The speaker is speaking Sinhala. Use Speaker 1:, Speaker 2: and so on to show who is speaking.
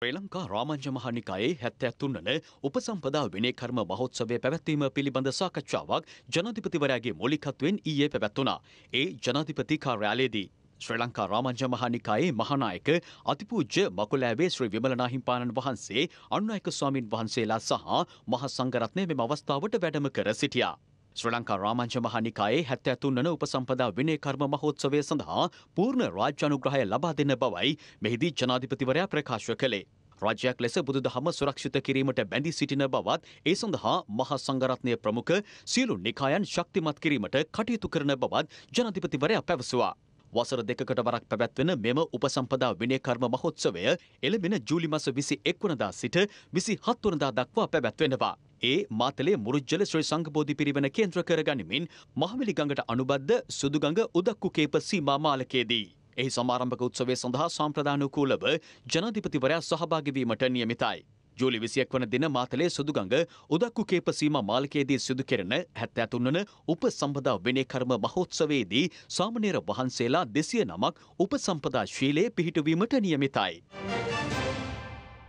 Speaker 1: ශ්‍රී ලංකා රාමංජ මහනිකායේ හැත්තැත්තුන්නන උපසම්පදා විනේ කර්ම මහෝත්සවය පැවැත්වීම පිළිබඳ සාකච්ඡාවක් ජනාධිපතිවරයාගේ මූලිකත්වයෙන් ඊයේ පැවැත්වුණා. ඒ ජනාධිපති කාර්යාලයේදී ශ්‍රී ලංකා රාමංජ මහානිකායේ මහානායක අතිපූජ්‍ය මකුලෑවේ ශ්‍රී විමලනාහිම්පාණන් වහන්සේ අනුනායක ස්වාමින් වහන්සේලා සහ මහ සංඝරත්නය මෙම අවස්ථාවට වැඩම කර සිටියා. ශ්‍ර ලංකා රාමංච මහනිකායේ හැත්ත ඇතුන්වන උපසම්පදා විනය කර්ම මහෝත්සවය සඳහා පූර්ණ රාජ්‍ය අනුග්‍රහය ලබා දෙන්න බවයි මෙහිදී ජනාධිපතිවරයා ප්‍රකාශ කළේ. රජයක් ලෙස බුදුදහම සුරක්ෂිත කිරීමට බැඳී සිටින බවත් ඒ සඳහා මහා සංඝරත්නය ප්‍රමුඛ සියලු නිකායන් ශක්තිමත් කිරීමට කටයුතු කරන බවත් ජනාධිපතිවරයා පැවසුවා. වසර දෙකකට වරක් පැවැත්වෙන මෙම උපසම්පදා විනය කර්ම මහෝත්සවය එළඹෙන ජූලි මස 21 වනදා සිට 27 වනදා දක්වා පැවැත්වෙනවා. ඒ මාතලේ මුරුජ්ජල ශ්‍රී සංඝබෝධි පිරිවෙන කේන්ද්‍ර කරගනිමින් මහවැලි ගඟට අනුබද්ධ සුදුගඟ උදක්කු කේප සීමා මාලකයේදී එහි සමාරම්භක උත්සවය සඳහා සම්ප්‍රදානුකූලව ජනාධිපතිවරයා සහභාගී වීමට නියමිතයි. ජූලි විසියක් වන දින මාතලේ සුදුගඟ උදක්කු කේප සීමා මාලකයේදී සිදු කෙරෙන හැත්තෑතුන් වන උපසම්පදා වෙනේ කර්ම මහෝත්සවයේදී සාමණේර වහන්සේලා දෙසිය නමක් උපසම්පදා ශීලයේ පිහිටුවීමට නියමිතයි.